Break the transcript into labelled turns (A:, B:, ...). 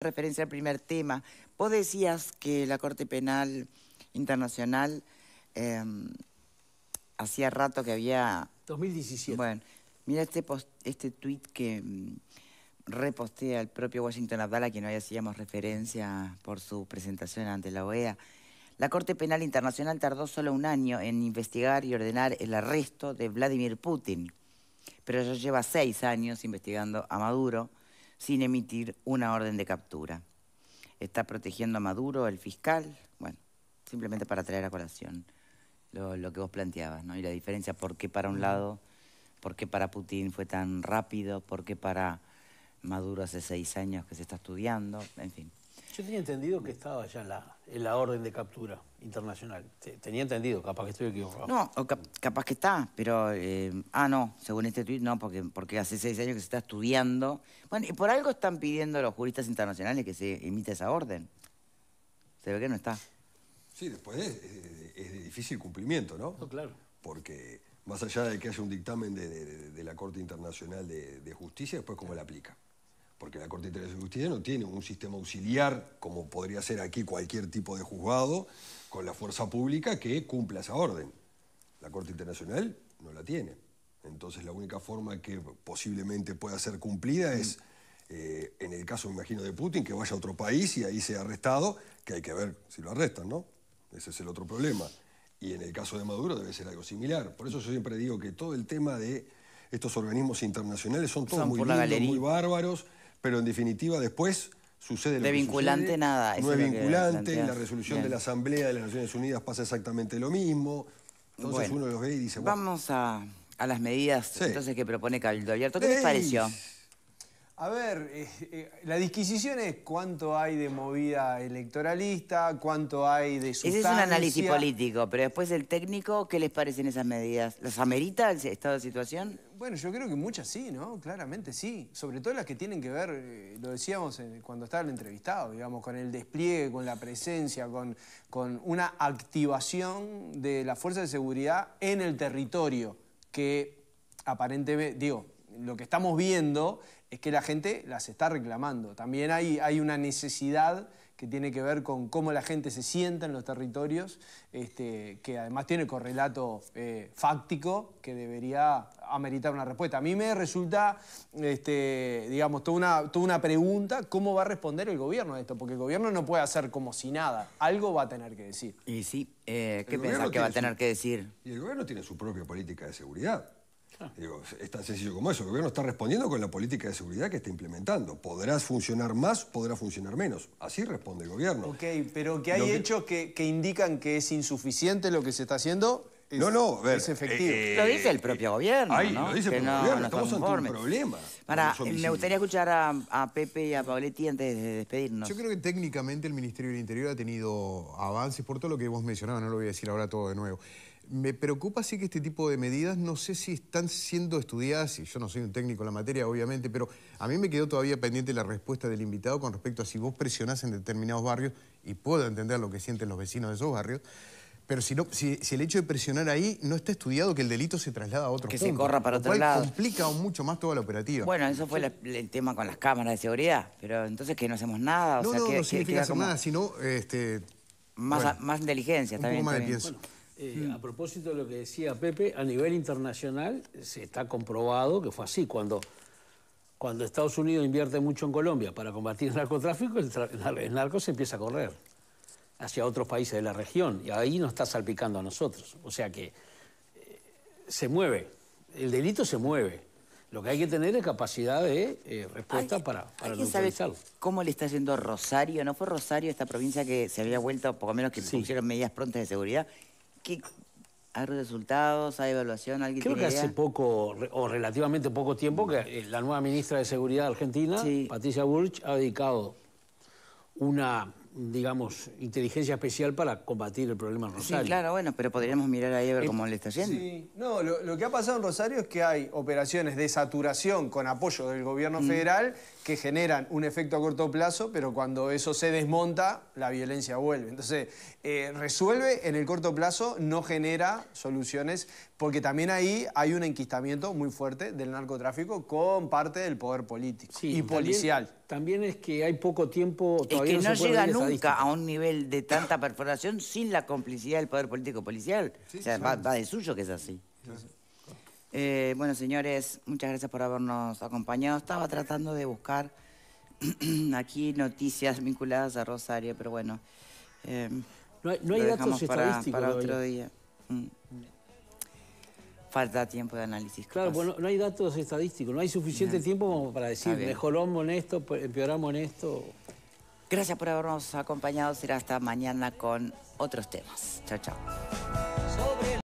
A: referencia al primer tema, vos decías que la Corte Penal Internacional em, hacía rato que había... 2017. Bueno, mira este, post, este tweet que mm, repostea el propio Washington Abdala, a quien hoy hacíamos referencia por su presentación ante la OEA. La Corte Penal Internacional tardó solo un año en investigar y ordenar el arresto de Vladimir Putin, pero ya lleva seis años investigando a Maduro sin emitir una orden de captura. Está protegiendo a Maduro, el fiscal, bueno, simplemente para traer a colación lo, que vos planteabas, ¿no? Y la diferencia, ¿por qué para un mm. lado, por qué para Putin fue tan rápido, por qué para Maduro hace seis años que se está estudiando, en fin.
B: Yo tenía entendido que estaba ya en la, orden de captura internacional. Tenía entendido, capaz que estoy equivocado.
A: No, capaz que está, pero... Eh, ah, no, según este tuit, no, porque, porque hace seis años que se está estudiando. Bueno, y por algo están pidiendo a los juristas internacionales que se emita esa orden. Se ve que no está.
C: Sí, después es, de difícil cumplimiento, ¿no? No, claro. Porque más allá de que haya un dictamen de, de la Corte Internacional de, Justicia, después cómo la aplica porque la Corte Internacional de Justicia no tiene un sistema auxiliar, como podría ser aquí cualquier tipo de juzgado, con la fuerza pública que cumpla esa orden. La Corte Internacional no la tiene. Entonces la única forma que posiblemente pueda ser cumplida es, eh, en el caso, me imagino, de Putin, que vaya a otro país y ahí sea arrestado, que hay que ver si lo arrestan, ¿no? Ese es el otro problema. Y en el caso de Maduro debe ser algo similar. Por eso yo siempre digo que todo el tema de estos organismos internacionales son todos muy muy bárbaros, pero en definitiva después sucede lo De vinculante nada. No es, vinculante, en la resolución de la Asamblea de las Naciones Unidas pasa exactamente
A: lo mismo. Entonces uno los ve y dice... Vamos a, las medidas entonces que propone Cabildo Abierto. ¿Qué les pareció?
D: A ver, eh, eh, la disquisición es cuánto hay de movida electoralista, cuánto hay de sustancia. Ese es un análisis
A: político, pero después el técnico, ¿qué les parecen esas medidas? ¿Las amerita el estado de situación?
D: Bueno, yo creo que muchas sí, ¿no? Claramente sí. Sobre todo las que tienen que ver, eh, lo decíamos cuando estaba el entrevistado, digamos, con el despliegue, con la presencia, con, con una activación de la fuerza de seguridad en el territorio, que aparentemente, digo, lo que estamos viendo es que la gente las está reclamando. También hay, hay una necesidad que tiene que ver con cómo la gente se sienta en los territorios, este, que además tiene correlato eh, fáctico que debería ameritar una respuesta. A mí me resulta, este, digamos, toda una, toda una pregunta, ¿cómo va a responder el gobierno a esto? Porque el gobierno no puede hacer como si nada, algo va a tener que
C: decir. Y sí, eh,
D: ¿qué pensás que va a tener que
C: decir? Y el gobierno tiene su propia política de seguridad. Digo, es tan sencillo como eso. El gobierno está respondiendo con la política de seguridad que está implementando. Podrás funcionar más, podrás funcionar menos. Así responde el
D: gobierno. Ok, pero que hay hechos que, que indican que es insuficiente lo que se está haciendo. Es, no, no, ver, es eh, efectivo. Eh, lo dice el propio
A: eh, gobierno. ¿no? lo dice el gobierno. Estamos ante un problema. Para, me gustaría escuchar a, a, Pepe y a Pauletti antes de despedirnos. Yo
B: creo que técnicamente el Ministerio del Interior ha tenido avances por todo lo que vos mencionabas, no lo voy a decir ahora todo de nuevo. Me preocupa sí que este tipo de medidas, no sé si están siendo estudiadas, y yo no soy un técnico en la materia, obviamente, pero a mí me quedó todavía pendiente la respuesta del invitado con respecto a si vos presionás en determinados barrios, y puedo entender lo que sienten los vecinos de esos barrios, pero si, no, si, el hecho de presionar ahí no está estudiado que el delito se traslada a otro Que se corra para otro lado. complica mucho más toda la operativa. Bueno, eso fue
A: el tema con las cámaras de seguridad, pero entonces que no hacemos nada, no, sea, no, no significa hacer nada, sino este, más, inteligencia también.
B: Eh, hmm. a propósito de lo que decía Pepe, a nivel internacional se está comprobado que fue así. Cuando, cuando Estados Unidos invierte mucho en Colombia para combatir el narcotráfico, el, narco se empieza a correr hacia otros países de la región y ahí nos está salpicando a nosotros. O sea que eh, se mueve, el delito se mueve.
A: Lo que hay que tener es capacidad de eh, respuesta para, neutralizarlo. ¿Cómo le está yendo Rosario? ¿No fue Rosario esta provincia que se había vuelto, poco lo menos que pusieron medidas prontas de seguridad ¿Hay resultados? ¿Hay evaluación? Creo que hace poco, o relativamente
B: poco tiempo, que eh, la nueva ministra de Seguridad argentina, Patricia Burch, ha dedicado una digamos, inteligencia especial para combatir el problema en Rosario. Sí, claro,
A: bueno, pero podríamos mirar ahí a ver cómo le está haciendo.
D: Sí, no, lo, que ha pasado en Rosario es que hay operaciones de saturación con apoyo del gobierno mm. federal que generan un efecto a corto plazo, pero cuando eso se desmonta, la violencia vuelve. Entonces, eh, resuelve en el corto plazo, no genera soluciones, porque también ahí hay un enquistamiento muy fuerte del narcotráfico con parte del poder político y policial. También, es que hay poco tiempo
B: todavía. no, llega nunca
A: a un nivel de tanta perforación sin la complicidad del poder político policial. o sea, va, de suyo que es así. Eh, bueno, señores, muchas gracias por habernos acompañado. Estaba tratando de buscar aquí noticias vinculadas a Rosario, pero bueno. Eh, no hay, datos estadísticos. Para, otro día. Mm. Falta tiempo de análisis. Claro, bueno, pues no hay datos estadísticos, no hay suficiente tiempo para decir mejoramos en esto, empeoramos en esto. Gracias por habernos acompañado. Será hasta mañana con otros temas. Chao, chao.